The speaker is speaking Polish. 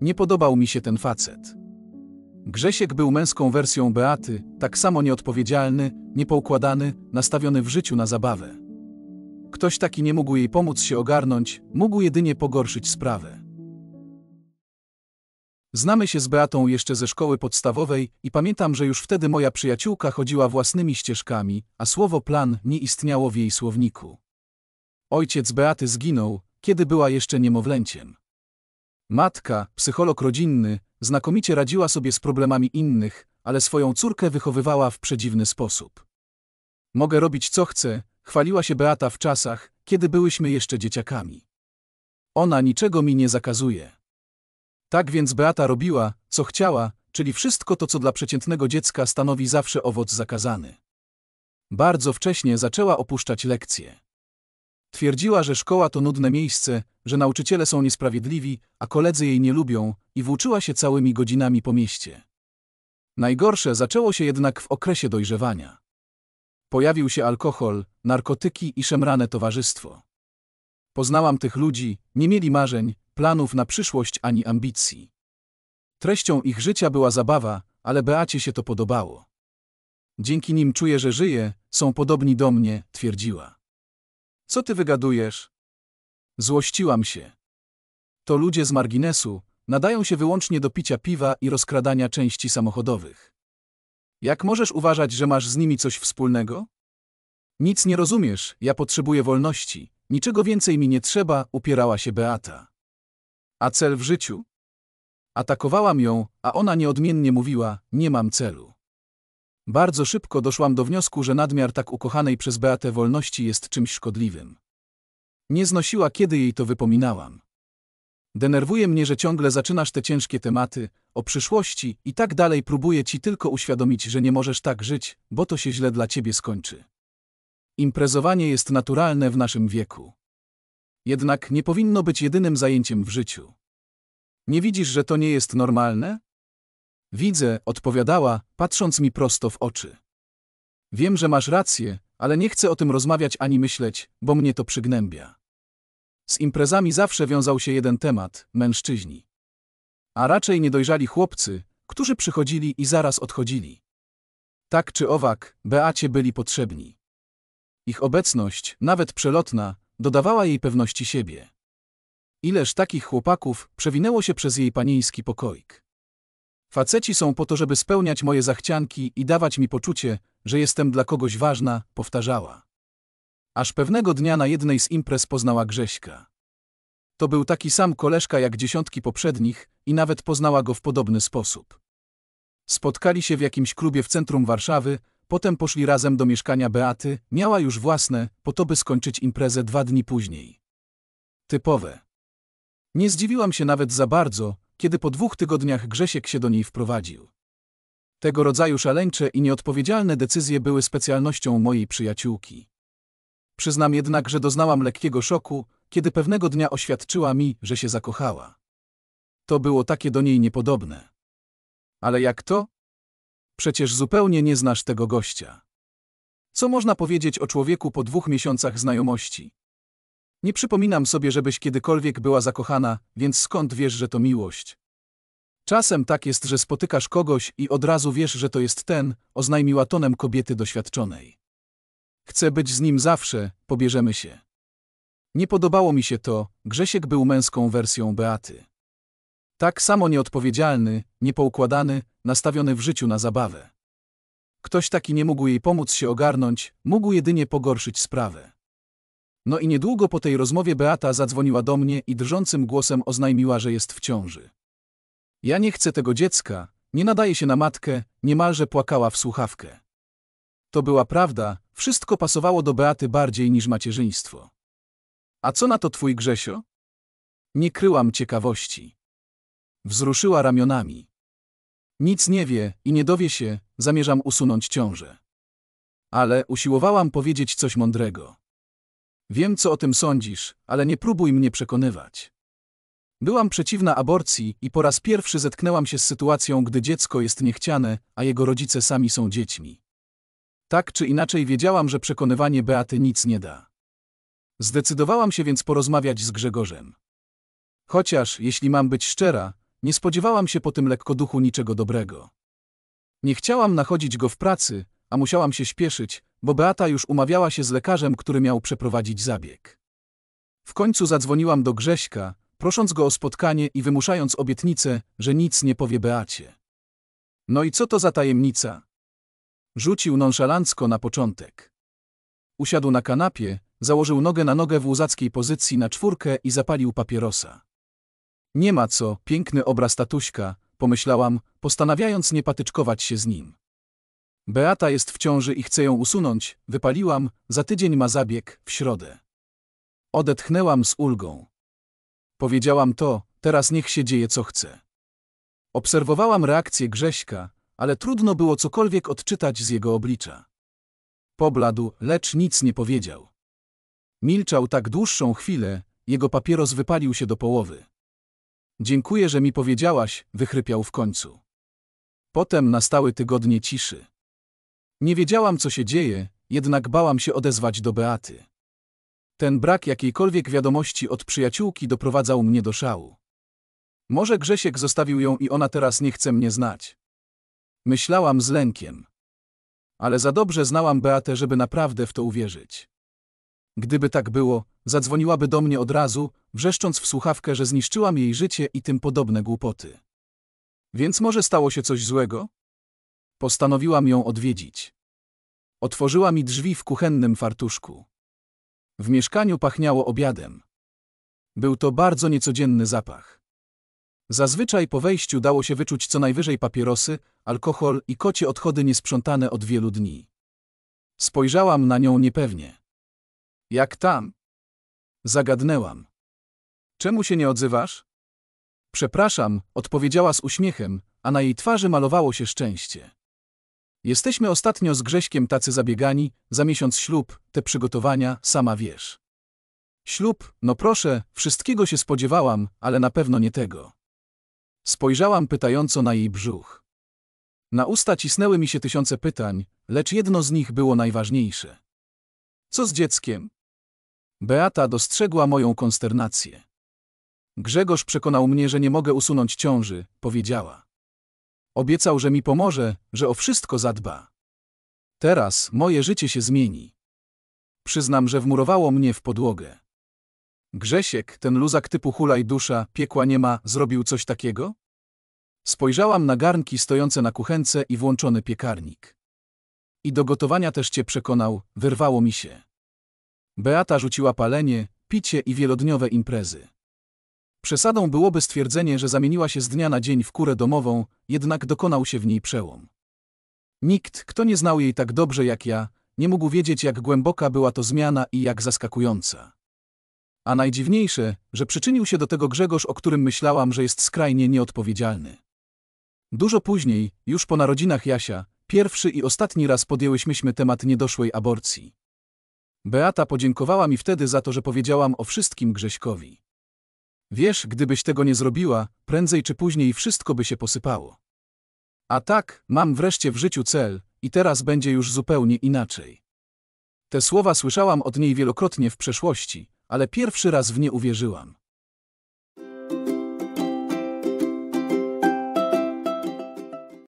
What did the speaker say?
Nie podobał mi się ten facet. Grzesiek był męską wersją Beaty, tak samo nieodpowiedzialny, niepoukładany, nastawiony w życiu na zabawę. Ktoś taki nie mógł jej pomóc się ogarnąć, mógł jedynie pogorszyć sprawę. Znamy się z Beatą jeszcze ze szkoły podstawowej i pamiętam, że już wtedy moja przyjaciółka chodziła własnymi ścieżkami, a słowo plan nie istniało w jej słowniku. Ojciec Beaty zginął, kiedy była jeszcze niemowlęciem. Matka, psycholog rodzinny, znakomicie radziła sobie z problemami innych, ale swoją córkę wychowywała w przedziwny sposób. Mogę robić co chcę, chwaliła się Beata w czasach, kiedy byłyśmy jeszcze dzieciakami. Ona niczego mi nie zakazuje. Tak więc Beata robiła, co chciała, czyli wszystko to, co dla przeciętnego dziecka stanowi zawsze owoc zakazany. Bardzo wcześnie zaczęła opuszczać lekcje. Twierdziła, że szkoła to nudne miejsce, że nauczyciele są niesprawiedliwi, a koledzy jej nie lubią i włóczyła się całymi godzinami po mieście. Najgorsze zaczęło się jednak w okresie dojrzewania. Pojawił się alkohol, narkotyki i szemrane towarzystwo. Poznałam tych ludzi, nie mieli marzeń, planów na przyszłość ani ambicji. Treścią ich życia była zabawa, ale Beacie się to podobało. Dzięki nim czuję, że żyję, są podobni do mnie, twierdziła. Co ty wygadujesz? Złościłam się. To ludzie z marginesu, nadają się wyłącznie do picia piwa i rozkradania części samochodowych. Jak możesz uważać, że masz z nimi coś wspólnego? Nic nie rozumiesz, ja potrzebuję wolności, niczego więcej mi nie trzeba, upierała się Beata. A cel w życiu? Atakowałam ją, a ona nieodmiennie mówiła: Nie mam celu. Bardzo szybko doszłam do wniosku, że nadmiar tak ukochanej przez Beatę wolności jest czymś szkodliwym. Nie znosiła, kiedy jej to wypominałam. Denerwuje mnie, że ciągle zaczynasz te ciężkie tematy, o przyszłości i tak dalej. Próbuję ci tylko uświadomić, że nie możesz tak żyć, bo to się źle dla ciebie skończy. Imprezowanie jest naturalne w naszym wieku. Jednak nie powinno być jedynym zajęciem w życiu. Nie widzisz, że to nie jest normalne? Widzę, odpowiadała, patrząc mi prosto w oczy. Wiem, że masz rację, ale nie chcę o tym rozmawiać ani myśleć, bo mnie to przygnębia. Z imprezami zawsze wiązał się jeden temat mężczyźni. A raczej niedojrzali chłopcy, którzy przychodzili i zaraz odchodzili. Tak czy owak, Beacie byli potrzebni. Ich obecność, nawet przelotna, dodawała jej pewności siebie. Ileż takich chłopaków przewinęło się przez jej panieński pokoik. Faceci są po to, żeby spełniać moje zachcianki i dawać mi poczucie, że jestem dla kogoś ważna, powtarzała. Aż pewnego dnia na jednej z imprez poznała Grześka. To był taki sam koleżka jak dziesiątki poprzednich i nawet poznała go w podobny sposób. Spotkali się w jakimś klubie w centrum Warszawy, potem poszli razem do mieszkania Beaty, miała już własne, po to by skończyć imprezę dwa dni później. Typowe. Nie zdziwiłam się nawet za bardzo, kiedy po dwóch tygodniach Grzesiek się do niej wprowadził. Tego rodzaju szaleńcze i nieodpowiedzialne decyzje były specjalnością mojej przyjaciółki. Przyznam jednak, że doznałam lekkiego szoku, kiedy pewnego dnia oświadczyła mi, że się zakochała. To było takie do niej niepodobne. Ale jak to? Przecież zupełnie nie znasz tego gościa. Co można powiedzieć o człowieku po dwóch miesiącach znajomości? Nie przypominam sobie, żebyś kiedykolwiek była zakochana, więc skąd wiesz, że to miłość? Czasem tak jest, że spotykasz kogoś i od razu wiesz, że to jest ten, oznajmiła tonem kobiety doświadczonej. Chcę być z nim zawsze, pobierzemy się. Nie podobało mi się to, Grzesiek był męską wersją Beaty. Tak samo nieodpowiedzialny, niepoukładany, nastawiony w życiu na zabawę. Ktoś taki nie mógł jej pomóc się ogarnąć, mógł jedynie pogorszyć sprawę. No i niedługo po tej rozmowie Beata zadzwoniła do mnie i drżącym głosem oznajmiła, że jest w ciąży. Ja nie chcę tego dziecka, nie nadaje się na matkę, niemalże płakała w słuchawkę. To była prawda, wszystko pasowało do Beaty bardziej niż macierzyństwo. A co na to twój Grzesio? Nie kryłam ciekawości. Wzruszyła ramionami. Nic nie wie i nie dowie się, zamierzam usunąć ciążę. Ale usiłowałam powiedzieć coś mądrego. Wiem, co o tym sądzisz, ale nie próbuj mnie przekonywać. Byłam przeciwna aborcji i po raz pierwszy zetknęłam się z sytuacją, gdy dziecko jest niechciane, a jego rodzice sami są dziećmi. Tak czy inaczej wiedziałam, że przekonywanie Beaty nic nie da. Zdecydowałam się więc porozmawiać z Grzegorzem. Chociaż, jeśli mam być szczera, nie spodziewałam się po tym lekkoduchu niczego dobrego. Nie chciałam nachodzić go w pracy, a musiałam się śpieszyć, bo Beata już umawiała się z lekarzem, który miał przeprowadzić zabieg. W końcu zadzwoniłam do Grześka, prosząc go o spotkanie i wymuszając obietnicę, że nic nie powie Beacie. No i co to za tajemnica? Rzucił nonszalancko na początek. Usiadł na kanapie, założył nogę na nogę w łuzackiej pozycji na czwórkę i zapalił papierosa. Nie ma co, piękny obraz tatuśka, pomyślałam, postanawiając nie patyczkować się z nim. Beata jest w ciąży i chcę ją usunąć, wypaliłam, za tydzień ma zabieg, w środę. Odetchnęłam z ulgą. Powiedziałam to, teraz niech się dzieje co chce. Obserwowałam reakcję Grześka, ale trudno było cokolwiek odczytać z jego oblicza. Pobladł, lecz nic nie powiedział. Milczał tak dłuższą chwilę, jego papieros wypalił się do połowy. Dziękuję, że mi powiedziałaś, wychrypiał w końcu. Potem nastały tygodnie ciszy. Nie wiedziałam, co się dzieje, jednak bałam się odezwać do Beaty. Ten brak jakiejkolwiek wiadomości od przyjaciółki doprowadzał mnie do szału. Może Grzesiek zostawił ją i ona teraz nie chce mnie znać. Myślałam z lękiem. Ale za dobrze znałam Beatę, żeby naprawdę w to uwierzyć. Gdyby tak było, zadzwoniłaby do mnie od razu, wrzeszcząc w słuchawkę, że zniszczyłam jej życie i tym podobne głupoty. Więc może stało się coś złego? Postanowiłam ją odwiedzić. Otworzyła mi drzwi w kuchennym fartuszku. W mieszkaniu pachniało obiadem. Był to bardzo niecodzienny zapach. Zazwyczaj po wejściu dało się wyczuć co najwyżej papierosy, alkohol i kocie odchody niesprzątane od wielu dni. Spojrzałam na nią niepewnie. Jak tam? Zagadnęłam. Czemu się nie odzywasz? Przepraszam, odpowiedziała z uśmiechem, a na jej twarzy malowało się szczęście. Jesteśmy ostatnio z Grześkiem tacy zabiegani, za miesiąc ślub, te przygotowania, sama wiesz. Ślub, no proszę, wszystkiego się spodziewałam, ale na pewno nie tego. Spojrzałam pytająco na jej brzuch. Na usta cisnęły mi się tysiące pytań, lecz jedno z nich było najważniejsze. Co z dzieckiem? Beata dostrzegła moją konsternację. Grzegorz przekonał mnie, że nie mogę usunąć ciąży, powiedziała. Obiecał, że mi pomoże, że o wszystko zadba. Teraz moje życie się zmieni. Przyznam, że wmurowało mnie w podłogę. Grzesiek, ten luzak typu hulaj dusza, piekła nie ma, zrobił coś takiego? Spojrzałam na garnki stojące na kuchence i włączony piekarnik. I do gotowania też cię przekonał, wyrwało mi się. Beata rzuciła palenie, picie i wielodniowe imprezy. Przesadą byłoby stwierdzenie, że zamieniła się z dnia na dzień w kurę domową, jednak dokonał się w niej przełom. Nikt, kto nie znał jej tak dobrze jak ja, nie mógł wiedzieć, jak głęboka była to zmiana i jak zaskakująca. A najdziwniejsze, że przyczynił się do tego Grzegorz, o którym myślałam, że jest skrajnie nieodpowiedzialny. Dużo później, już po narodzinach Jasia, pierwszy i ostatni raz podjęłyśmy temat niedoszłej aborcji. Beata podziękowała mi wtedy za to, że powiedziałam o wszystkim Grześkowi. Wiesz, gdybyś tego nie zrobiła, prędzej czy później wszystko by się posypało. A tak, mam wreszcie w życiu cel, i teraz będzie już zupełnie inaczej. Te słowa słyszałam od niej wielokrotnie w przeszłości, ale pierwszy raz w nie uwierzyłam.